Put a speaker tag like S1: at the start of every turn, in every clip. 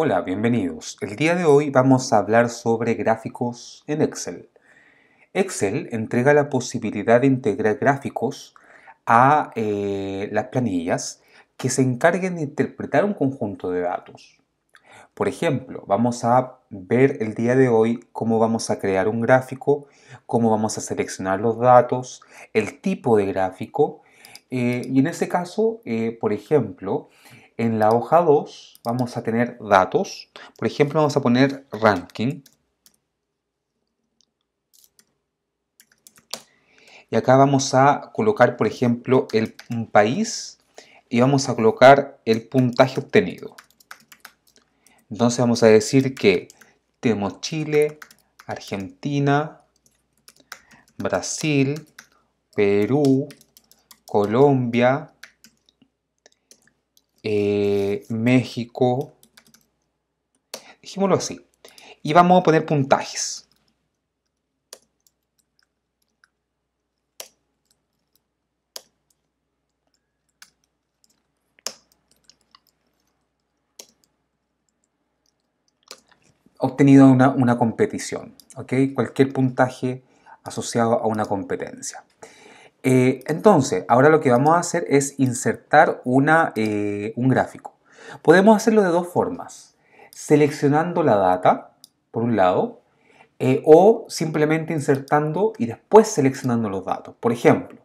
S1: Hola, bienvenidos. El día de hoy vamos a hablar sobre gráficos en Excel. Excel entrega la posibilidad de integrar gráficos a eh, las planillas que se encarguen de interpretar un conjunto de datos. Por ejemplo, vamos a ver el día de hoy cómo vamos a crear un gráfico, cómo vamos a seleccionar los datos, el tipo de gráfico. Eh, y en ese caso, eh, por ejemplo, en la hoja 2 vamos a tener datos. Por ejemplo, vamos a poner ranking. Y acá vamos a colocar, por ejemplo, el un país y vamos a colocar el puntaje obtenido. Entonces vamos a decir que tenemos Chile, Argentina, Brasil, Perú, Colombia, eh, México, Dijimoslo así, y vamos a poner puntajes. obtenido una, una competición, ¿ok? Cualquier puntaje asociado a una competencia. Eh, entonces, ahora lo que vamos a hacer es insertar eh, un gráfico. Podemos hacerlo de dos formas, seleccionando la data, por un lado, eh, o simplemente insertando y después seleccionando los datos. Por ejemplo,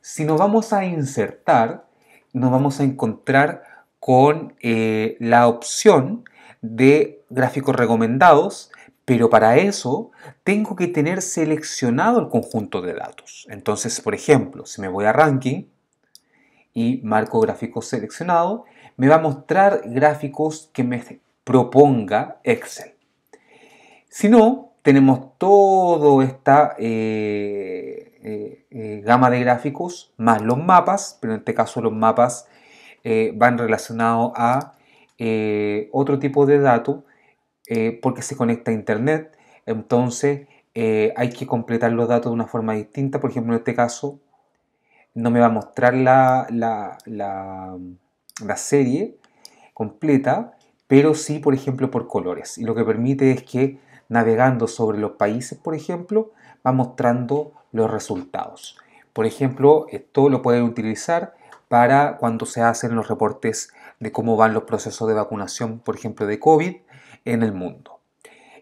S1: si nos vamos a insertar, nos vamos a encontrar con la opción de gráficos recomendados pero para eso tengo que tener seleccionado el conjunto de datos. Entonces, por ejemplo, si me voy a ranking y marco gráfico seleccionado, me va a mostrar gráficos que me proponga Excel. Si no, tenemos toda esta eh, eh, eh, gama de gráficos más los mapas, pero en este caso los mapas van relacionados a otro tipo de datos, eh, porque se conecta a Internet, entonces eh, hay que completar los datos de una forma distinta. Por ejemplo, en este caso, no me va a mostrar la, la serie completa, pero sí, por ejemplo, por colores. Y lo que permite es que navegando sobre los países, por ejemplo, va mostrando los resultados. Por ejemplo, esto lo pueden utilizar para cuando se hacen los reportes de cómo van los procesos de vacunación, por ejemplo, de COVID, en el mundo.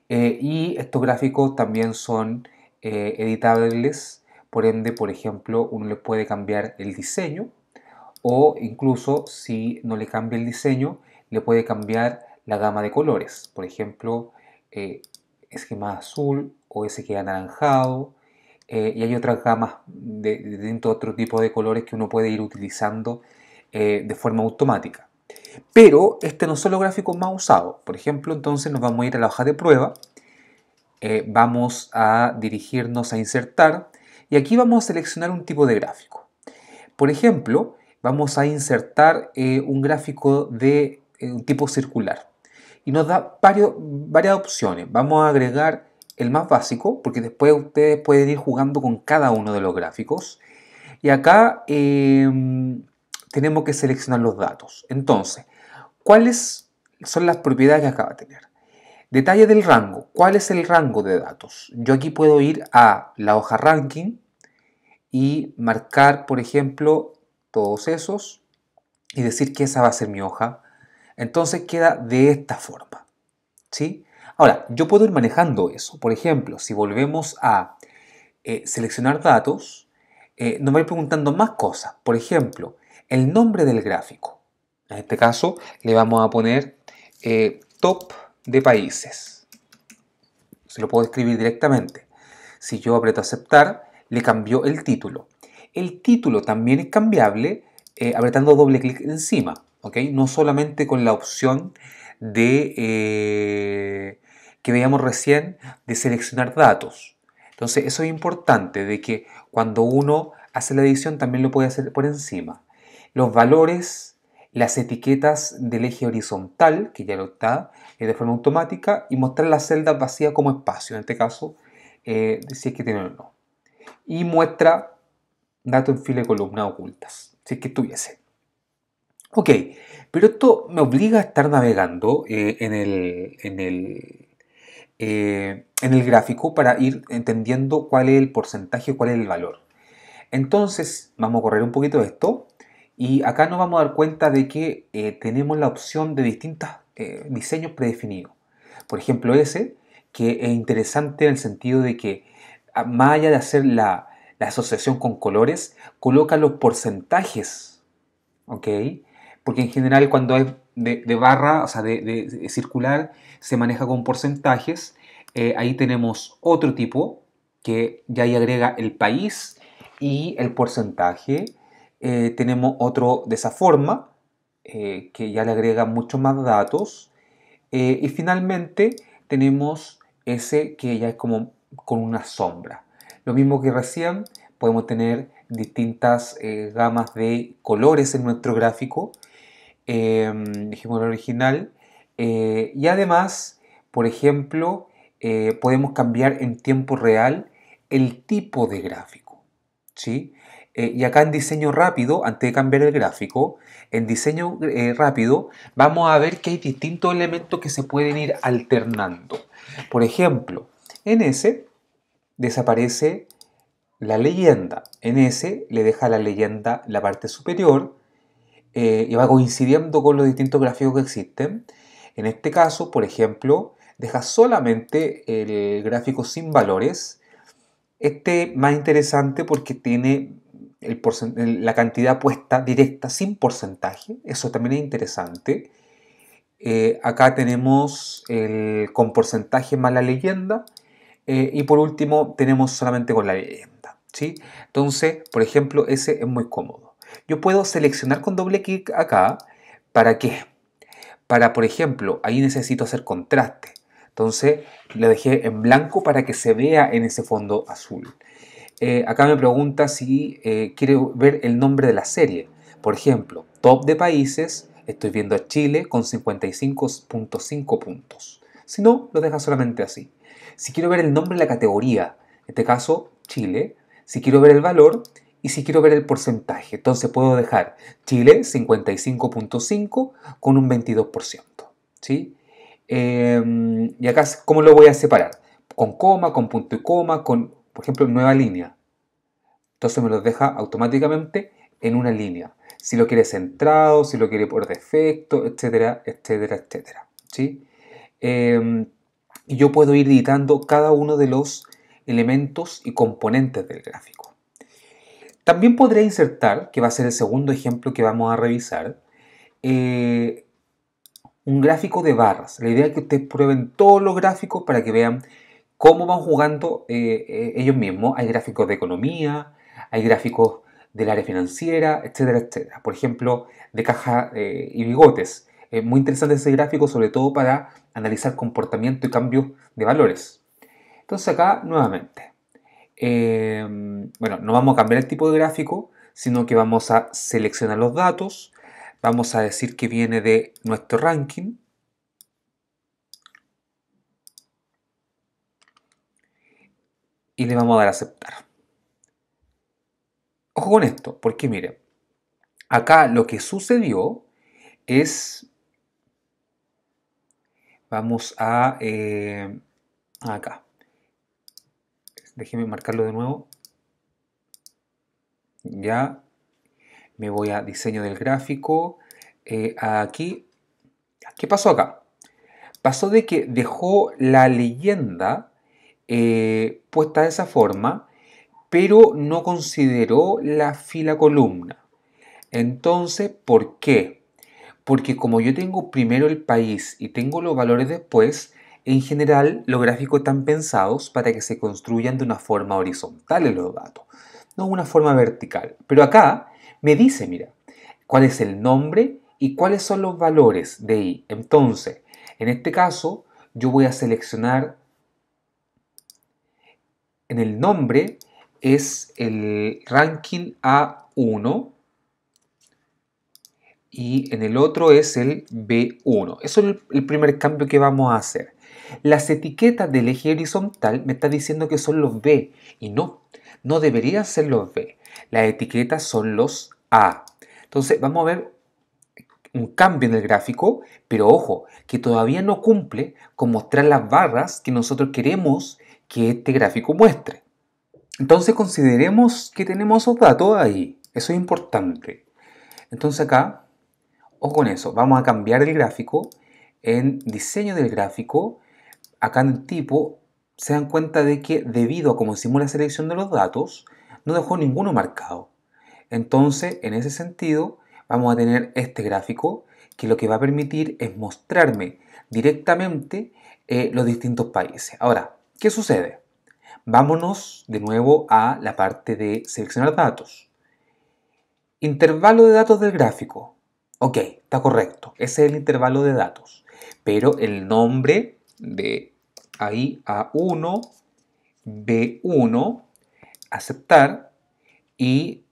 S1: Eh, y estos gráficos también son eh, editables, por ende, por ejemplo, uno le puede cambiar el diseño o incluso si no le cambia el diseño, le puede cambiar la gama de colores. Por ejemplo, eh, que más azul o ese que anaranjado. Eh, y hay otras gamas de, de, otro tipo de colores que uno puede ir utilizando de forma automática. Pero este no son los gráficos más usado Por ejemplo, entonces nos vamos a ir a la hoja de prueba. Eh, vamos a dirigirnos a insertar. Y aquí vamos a seleccionar un tipo de gráfico. Por ejemplo, vamos a insertar eh, un gráfico de eh, tipo circular. Y nos da varias opciones. Vamos a agregar el más básico, porque después ustedes pueden ir jugando con cada uno de los gráficos. Y acá em, tenemos que seleccionar los datos. Entonces, ¿cuáles son las propiedades que acaba de tener? Detalle del rango. ¿Cuál es el rango de datos? Yo aquí puedo ir a la hoja ranking y marcar, por ejemplo, todos esos y decir que esa va a ser mi hoja. Entonces queda de esta forma. ¿sí? Ahora, yo puedo ir manejando eso. Por ejemplo, si volvemos a eh, seleccionar datos, nos va a ir preguntando más cosas. Por ejemplo, el nombre del gráfico. En este caso le vamos a poner eh, top de países. Se lo puedo escribir directamente. Si yo aprieto aceptar, le cambió el título. El título también es cambiable eh, apretando doble clic encima. No solamente con la opción de eh, que veíamos recién de seleccionar datos. Entonces eso es importante de que cuando uno hace la edición también lo puede hacer por encima los valores, las etiquetas del eje horizontal, que ya lo está, eh, de forma automática, y mostrar las celdas vacías como espacio, en este caso, eh, si es que tienen o no. Y muestra datos en fila y columna ocultas, si es que tuviese. Ok, pero esto me obliga a estar navegando eh, en, el, en, en el gráfico para ir entendiendo cuál es el porcentaje, cuál es el valor. Entonces, vamos a correr un poquito de esto. Y acá nos vamos a dar cuenta de que eh, tenemos la opción de distintos eh, diseños predefinidos. Por ejemplo, ese, que es interesante en el sentido de que, ah, más allá de hacer la, asociación con colores, coloca los porcentajes. Porque en general cuando hay de, de barra, o sea, de, circular, se maneja con porcentajes. Eh, ahí tenemos otro tipo que ya ahí agrega el país y el porcentaje eh, tenemos otro de esa forma, eh, que ya le agrega muchos más datos. Eh, y finalmente tenemos ese que ya es como con una sombra. Lo mismo que recién, podemos tener distintas gamas de colores en nuestro gráfico. Em, dijimos el original. y además, por ejemplo, podemos cambiar en tiempo real el tipo de gráfico. ¿sí? Eh, y acá en diseño rápido, antes de cambiar el gráfico, en diseño eh, rápido vamos a ver que hay distintos elementos que se pueden ir alternando. Por ejemplo, en ese desaparece la leyenda. En ese le deja la leyenda la parte superior eh, y va coincidiendo con los distintos gráficos que existen. En este caso, por ejemplo, deja solamente el gráfico sin valores. Este más interesante porque tiene la cantidad puesta directa sin porcentaje, eso también es interesante. Eh, acá tenemos el con porcentaje más la leyenda. Eh, y por último tenemos solamente con la leyenda. ¿sí? Entonces, por ejemplo, ese es muy cómodo. Yo puedo seleccionar con doble clic acá. ¿Para qué? Para, por ejemplo, ahí necesito hacer contraste. Entonces, lo dejé en blanco para que se vea en ese fondo azul. Eh, acá me pregunta si eh, quiere ver el nombre de la serie. Por ejemplo, top de países, estoy viendo a Chile con 55.5 puntos. Si no, lo deja solamente así. Si quiero ver el nombre de la categoría, en este caso Chile, si quiero ver el valor y si quiero ver el porcentaje, entonces puedo dejar Chile 55.5 con un 22%. ¿sí? Em, y acá, ¿cómo lo voy a separar? Con coma, con punto y coma, con por ejemplo, nueva línea. Entonces me los deja automáticamente en una línea. Si lo quiere centrado, si lo quiere por defecto, etcétera, etcétera, etcétera. ¿sí? Em, y yo puedo ir editando cada uno de los elementos y componentes del gráfico. También podría insertar, que va a ser el segundo ejemplo que vamos a revisar, eh, un gráfico de barras. La idea es que ustedes prueben todos los gráficos para que vean cómo van jugando eh, eh, ellos mismos. Hay gráficos de economía, hay gráficos del área financiera, etcétera, etcétera. Por ejemplo, de caja eh, y bigotes. Es muy interesante ese gráfico, sobre todo para analizar comportamiento y cambios de valores. Entonces acá, nuevamente, em, bueno, no vamos a cambiar el tipo de gráfico, sino que vamos a seleccionar los datos, vamos a decir que viene de nuestro ranking, y le vamos a dar a aceptar. Ojo con esto, porque mire, acá lo que sucedió es... Vamos a... Eh, acá. Déjenme marcarlo de nuevo. Ya. Me voy a diseño del gráfico. Eh, aquí. ¿Qué pasó acá? Pasó de que dejó la leyenda eh, puesta de esa forma, pero no consideró la fila columna. Entonces, ¿por qué? Porque como yo tengo primero el país y tengo los valores después, en general los gráficos están pensados para que se construyan de una forma horizontal en los datos, no una forma vertical. Pero acá me dice, mira, cuál es el nombre y cuáles son los valores de i. Entonces, en este caso, yo voy a seleccionar en el nombre es el ranking A1 y en el otro es el B1. Eso es el primer cambio que vamos a hacer. Las etiquetas del eje horizontal me está diciendo que son los B y no, no deberían ser los B. Las etiquetas son los A. Entonces vamos a ver un cambio en el gráfico, pero ojo, que todavía no cumple con mostrar las barras que nosotros queremos que este gráfico muestre. Entonces consideremos que tenemos esos datos ahí. Eso es importante. Entonces acá, O con eso, vamos a cambiar el gráfico. En diseño del gráfico, acá en el tipo, se dan cuenta de que debido a cómo hicimos la selección de los datos, no dejó ninguno marcado. Entonces, en ese sentido, vamos a tener este gráfico que lo que va a permitir es mostrarme directamente eh, los distintos países. Ahora, ¿Qué sucede? Vámonos de nuevo a la parte de seleccionar datos. Intervalo de datos del gráfico. Ok, está correcto. Ese es el intervalo de datos. Pero el nombre de ahí A1, B1, aceptar y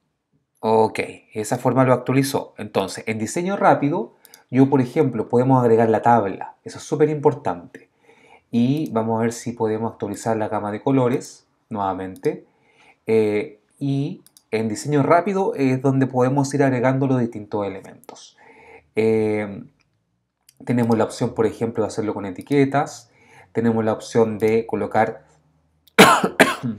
S1: ok, esa forma lo actualizó. Entonces, en diseño rápido, yo por ejemplo podemos agregar la tabla. Eso es súper importante y vamos a ver si podemos actualizar la gama de colores nuevamente eh, y en diseño rápido es donde podemos ir agregando los distintos elementos eh, tenemos la opción por ejemplo de hacerlo con etiquetas tenemos la opción de colocar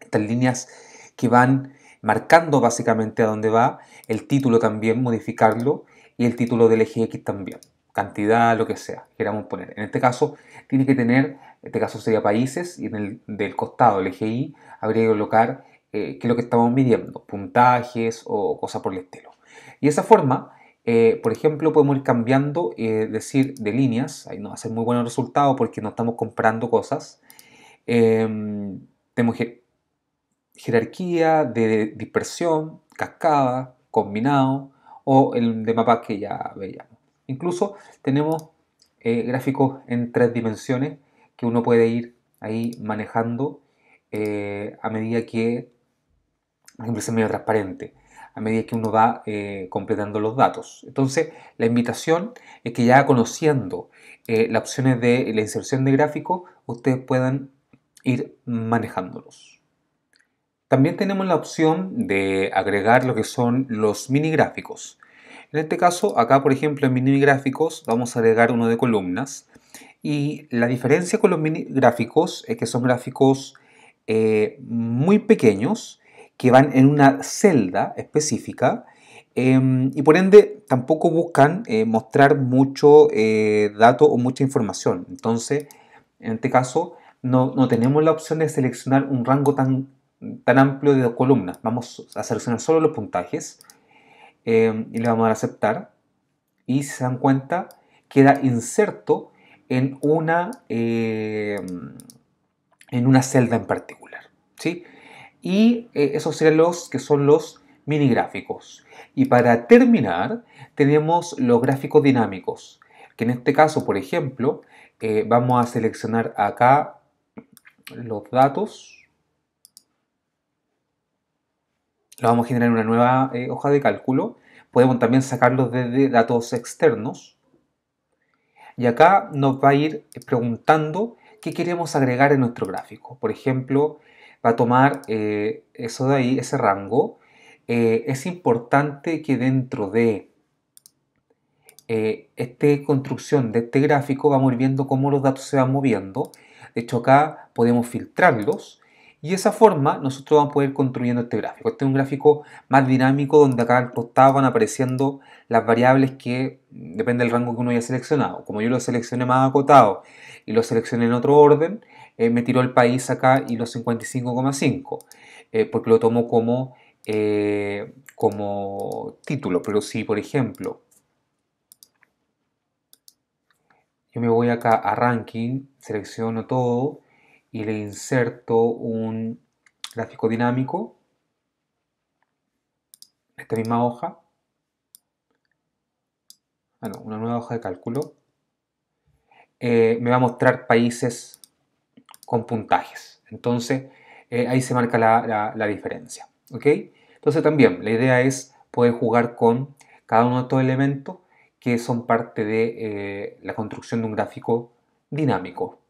S1: estas líneas que van marcando básicamente a dónde va el título también modificarlo y el título del eje X también cantidad, lo que sea, queramos poner. En este caso, tiene que tener, en este caso sería países, y en el del costado, el eje Y, habría que colocar eh, qué es lo que estamos midiendo, puntajes o cosas por el estilo. Y de esa forma, eh, por ejemplo, podemos ir cambiando, eh, decir, de líneas, ahí nos va a ser muy buenos resultados porque no estamos comprando cosas. Em, tenemos jerarquía de dispersión, cascada, combinado o el de mapas que ya veíamos. Incluso tenemos eh, gráficos en tres dimensiones que uno puede ir ahí manejando eh, a medida que, por ejemplo, medio transparente, a medida que uno va eh, completando los datos. Entonces, la invitación es que ya conociendo las opciones de la inserción de gráficos, ustedes puedan ir manejándolos. También tenemos la opción de agregar lo que son los mini gráficos. En este caso, acá por ejemplo en mini gráficos vamos a agregar uno de columnas y la diferencia con los mini gráficos es que son gráficos eh, muy pequeños que van en una celda específica em, y por ende tampoco buscan eh, mostrar mucho eh, dato o mucha información. Entonces, en este caso, no, tenemos la opción de seleccionar un rango tan, tan amplio de columnas. Vamos a seleccionar solo los puntajes eh, y le vamos a dar a aceptar. Y si se dan cuenta, queda inserto en una, eh, en una celda en particular. ¿sí? Y eh, esos serían los que son los mini gráficos. Y para terminar, tenemos los gráficos dinámicos, que en este caso, por ejemplo, vamos a seleccionar acá los datos lo vamos a generar en una nueva eh, hoja de cálculo. Podemos también sacarlos desde datos externos. Y acá nos va a ir preguntando qué queremos agregar en nuestro gráfico. Por ejemplo, va a tomar eh, eso de ahí, ese rango. Eh, es importante que dentro de esta construcción de este gráfico vamos a ir viendo cómo los datos se van moviendo. De hecho, acá podemos filtrarlos y de esa forma nosotros vamos a poder construyendo este gráfico. Este es un gráfico más dinámico donde acá al costado van apareciendo las variables que depende del rango que uno haya seleccionado. Como yo lo seleccioné más acotado y lo seleccioné en otro orden, eh, me tiró el país acá y los 55,5 eh, porque lo tomo como, eh, como título. Pero si, por ejemplo, yo me voy acá a ranking, selecciono todo y le inserto un gráfico dinámico esta misma hoja. bueno, una nueva hoja de cálculo. Eh, me va a mostrar países con puntajes. Entonces, eh, ahí se marca la, diferencia. ¿ok? Entonces también la idea es poder jugar con cada uno de estos elementos que son parte de eh, la construcción de un gráfico dinámico.